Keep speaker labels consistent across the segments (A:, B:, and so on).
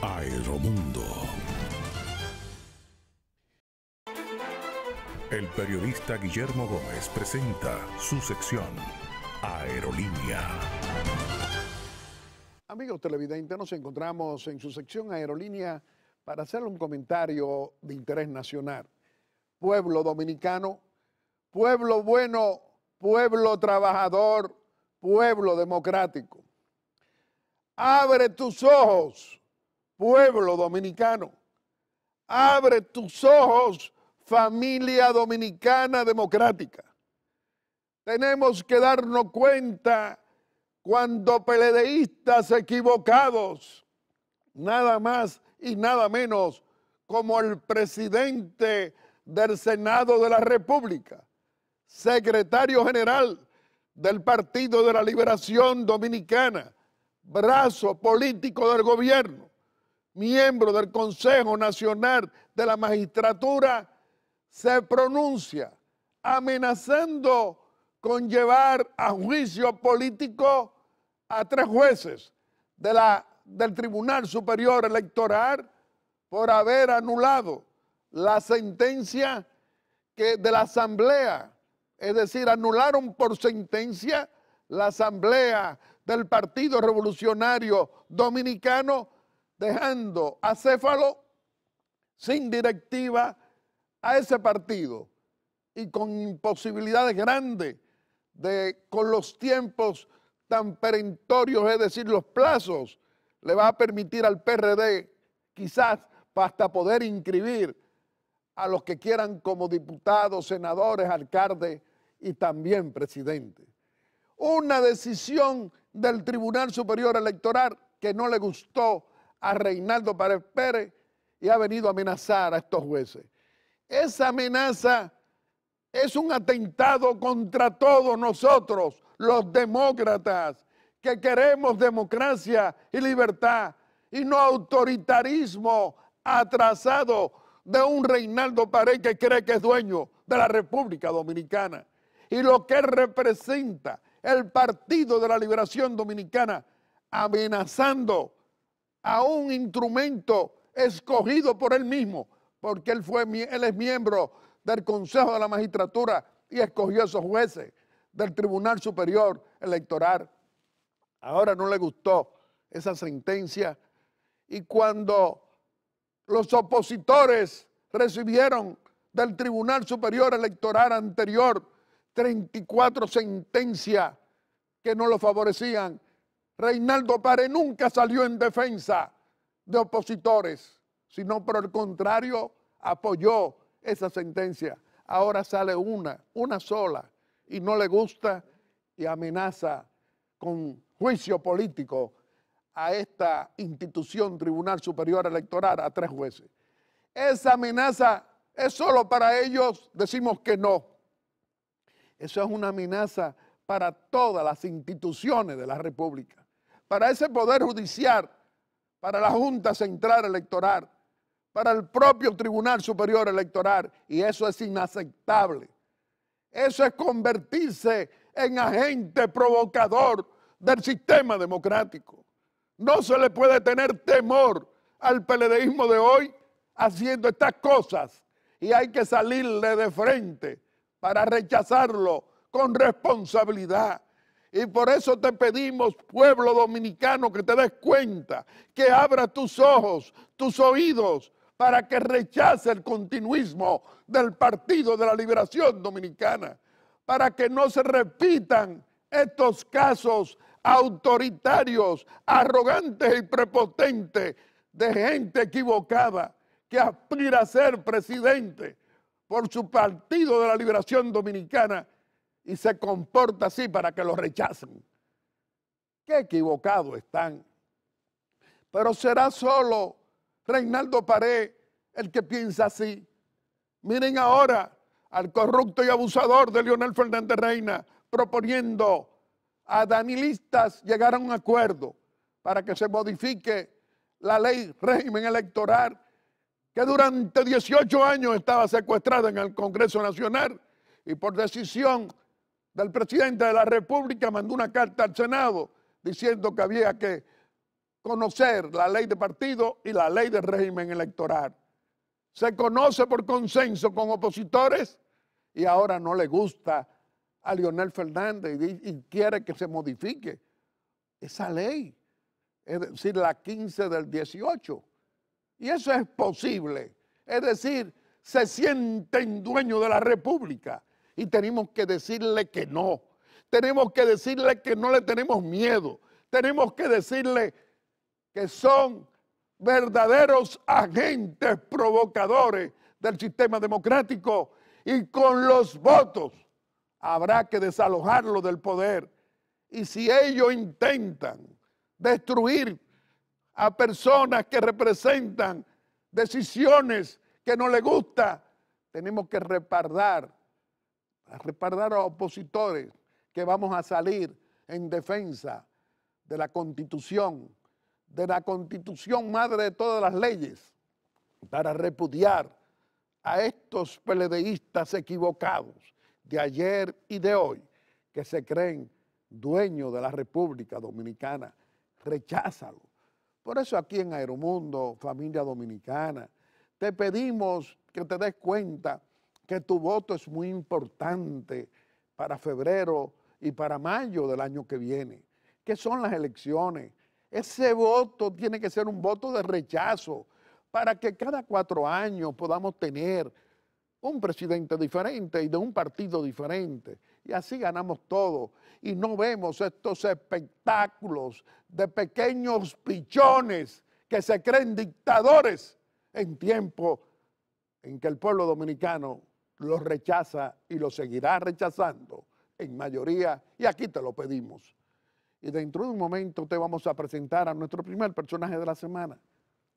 A: Aeromundo. El periodista Guillermo Gómez presenta su sección Aerolínea. Amigos televidentes, nos encontramos en su sección Aerolínea para hacerle un comentario de interés nacional. Pueblo dominicano, pueblo bueno, pueblo trabajador, pueblo democrático. Abre tus ojos pueblo dominicano. Abre tus ojos, familia dominicana democrática. Tenemos que darnos cuenta cuando peledeístas equivocados, nada más y nada menos como el presidente del Senado de la República, secretario general del Partido de la Liberación Dominicana, brazo político del gobierno, miembro del Consejo Nacional de la Magistratura, se pronuncia amenazando con llevar a juicio político a tres jueces de la, del Tribunal Superior Electoral por haber anulado la sentencia que, de la Asamblea, es decir, anularon por sentencia la Asamblea del Partido Revolucionario Dominicano dejando a Céfalo sin directiva a ese partido y con imposibilidades grandes de, con los tiempos tan perentorios, es decir, los plazos, le va a permitir al PRD quizás hasta poder inscribir a los que quieran como diputados, senadores, alcaldes y también presidente. Una decisión del Tribunal Superior Electoral que no le gustó a Reinaldo Párez Pérez y ha venido a amenazar a estos jueces. Esa amenaza es un atentado contra todos nosotros, los demócratas, que queremos democracia y libertad y no autoritarismo atrasado de un Reinaldo Pared que cree que es dueño de la República Dominicana y lo que representa el Partido de la Liberación Dominicana amenazando a un instrumento escogido por él mismo, porque él, fue, él es miembro del Consejo de la Magistratura y escogió a esos jueces del Tribunal Superior Electoral. Ahora no le gustó esa sentencia y cuando los opositores recibieron del Tribunal Superior Electoral anterior 34 sentencias que no lo favorecían, Reinaldo Pare nunca salió en defensa de opositores, sino por el contrario apoyó esa sentencia. Ahora sale una, una sola, y no le gusta y amenaza con juicio político a esta institución, Tribunal Superior Electoral, a tres jueces. Esa amenaza es solo para ellos, decimos que no. Eso es una amenaza para todas las instituciones de la República para ese poder judicial, para la Junta Central Electoral, para el propio Tribunal Superior Electoral. Y eso es inaceptable. Eso es convertirse en agente provocador del sistema democrático. No se le puede tener temor al peledeísmo de hoy haciendo estas cosas y hay que salirle de frente para rechazarlo con responsabilidad. Y por eso te pedimos, pueblo dominicano, que te des cuenta, que abra tus ojos, tus oídos, para que rechace el continuismo del Partido de la Liberación Dominicana, para que no se repitan estos casos autoritarios, arrogantes y prepotentes de gente equivocada que aspira a ser presidente por su Partido de la Liberación Dominicana y se comporta así para que lo rechacen. Qué equivocado están. Pero será solo Reinaldo Paré el que piensa así. Miren ahora al corrupto y abusador de Leonel Fernández Reina proponiendo a danilistas llegar a un acuerdo para que se modifique la ley régimen electoral que durante 18 años estaba secuestrada en el Congreso Nacional y por decisión el presidente de la República mandó una carta al Senado diciendo que había que conocer la ley de partido y la ley de régimen electoral. Se conoce por consenso con opositores y ahora no le gusta a Leonel Fernández y, y quiere que se modifique esa ley, es decir, la 15 del 18. Y eso es posible. Es decir, se sienten dueños de la República y tenemos que decirle que no. Tenemos que decirle que no le tenemos miedo. Tenemos que decirle que son verdaderos agentes provocadores del sistema democrático y con los votos habrá que desalojarlo del poder. Y si ellos intentan destruir a personas que representan decisiones que no les gusta, tenemos que repardar a respaldar a opositores que vamos a salir en defensa de la constitución, de la constitución madre de todas las leyes, para repudiar a estos peledeístas equivocados de ayer y de hoy que se creen dueños de la República Dominicana. Recházalo. Por eso aquí en Aeromundo, familia dominicana, te pedimos que te des cuenta que tu voto es muy importante para febrero y para mayo del año que viene, que son las elecciones. Ese voto tiene que ser un voto de rechazo para que cada cuatro años podamos tener un presidente diferente y de un partido diferente. Y así ganamos todo. Y no vemos estos espectáculos de pequeños pichones que se creen dictadores en tiempo en que el pueblo dominicano lo rechaza y lo seguirá rechazando en mayoría, y aquí te lo pedimos. Y dentro de un momento te vamos a presentar a nuestro primer personaje de la semana.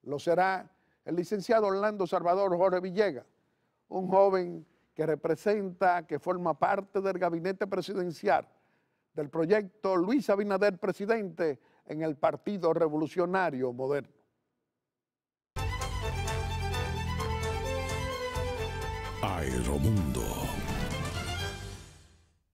A: Lo será el licenciado Orlando Salvador Jorge Villegas, un joven que representa, que forma parte del gabinete presidencial del proyecto Luis Abinader Presidente en el Partido Revolucionario Moderno. Aeromundo.